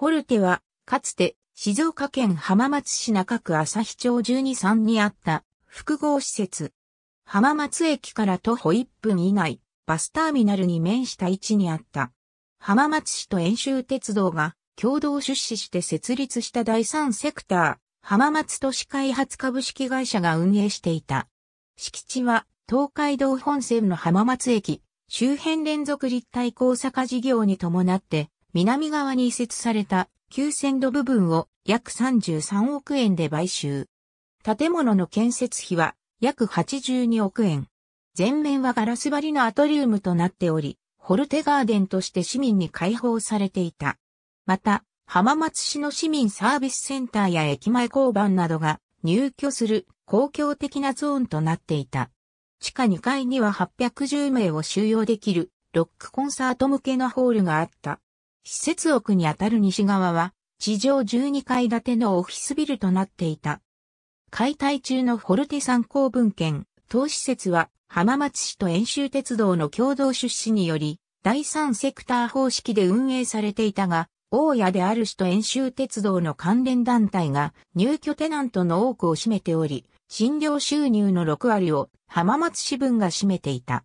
ホルテは、かつて、静岡県浜松市中区朝日町12 3にあった複合施設。浜松駅から徒歩1分以内、バスターミナルに面した位置にあった。浜松市と遠州鉄道が共同出資して設立した第三セクター、浜松都市開発株式会社が運営していた。敷地は東海道本線の浜松駅、周辺連続立体交差化事業に伴って南側に移設された旧線路部分を約33億円で買収。建物の建設費は約82億円。全面はガラス張りのアトリウムとなっており、ホルテガーデンとして市民に開放されていた。また、浜松市の市民サービスセンターや駅前交番などが入居する公共的なゾーンとなっていた。地下2階には810名を収容できるロックコンサート向けのホールがあった。施設奥にあたる西側は、地上12階建てのオフィスビルとなっていた。解体中のフォルテ参考文献、当施設は浜松市と遠州鉄道の共同出資により、第三セクター方式で運営されていたが、大屋である市と遠州鉄道の関連団体が入居テナントの多くを占めており、診療収入の6割を浜松市分が占めていた。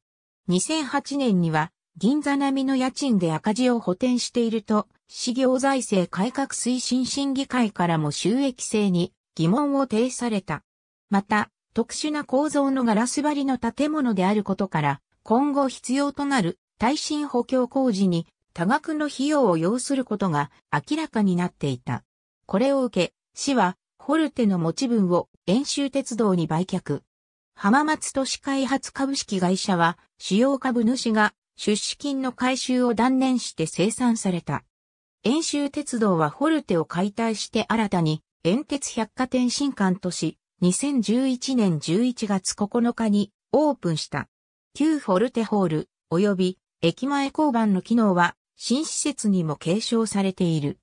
2008年には銀座並みの家賃で赤字を補填していると、市業財政改革推進審議会からも収益性に疑問を呈された。また、特殊な構造のガラス張りの建物であることから、今後必要となる耐震補強工事に多額の費用を要することが明らかになっていた。これを受け、市はホルテの持ち分を遠州鉄道に売却。浜松都市開発株式会社は主要株主が出資金の回収を断念して生産された。遠州鉄道はホルテを解体して新たに、遠鉄百貨店新館とし、2011年11月9日にオープンした。旧フォルテホール、及び駅前交番の機能は、新施設にも継承されている。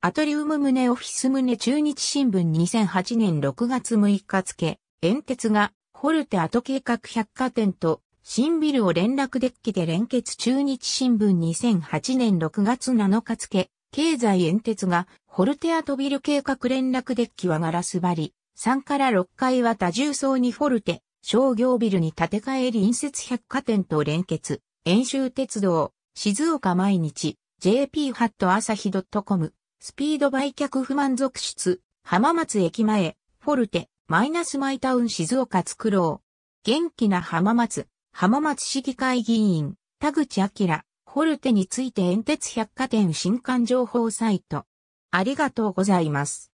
アトリウム棟オフィス棟中日新聞2008年6月6日付、遠鉄がホルテ跡計画百貨店と新ビルを連絡デッキで連結中日新聞2008年6月7日付、経済円鉄が、ホルテアとビル計画連絡デッキはガラス張り、3から6階は多重層にフォルテ、商業ビルに建て替え隣接百貨店と連結、演習鉄道、静岡毎日、JP ハット朝日 .com、スピード売却不満続出、浜松駅前、フォルテ、マイナスマイタウン静岡作ろう。元気な浜松。浜松市議会議員、田口明、ホルテについて遠鉄百貨店新刊情報サイト。ありがとうございます。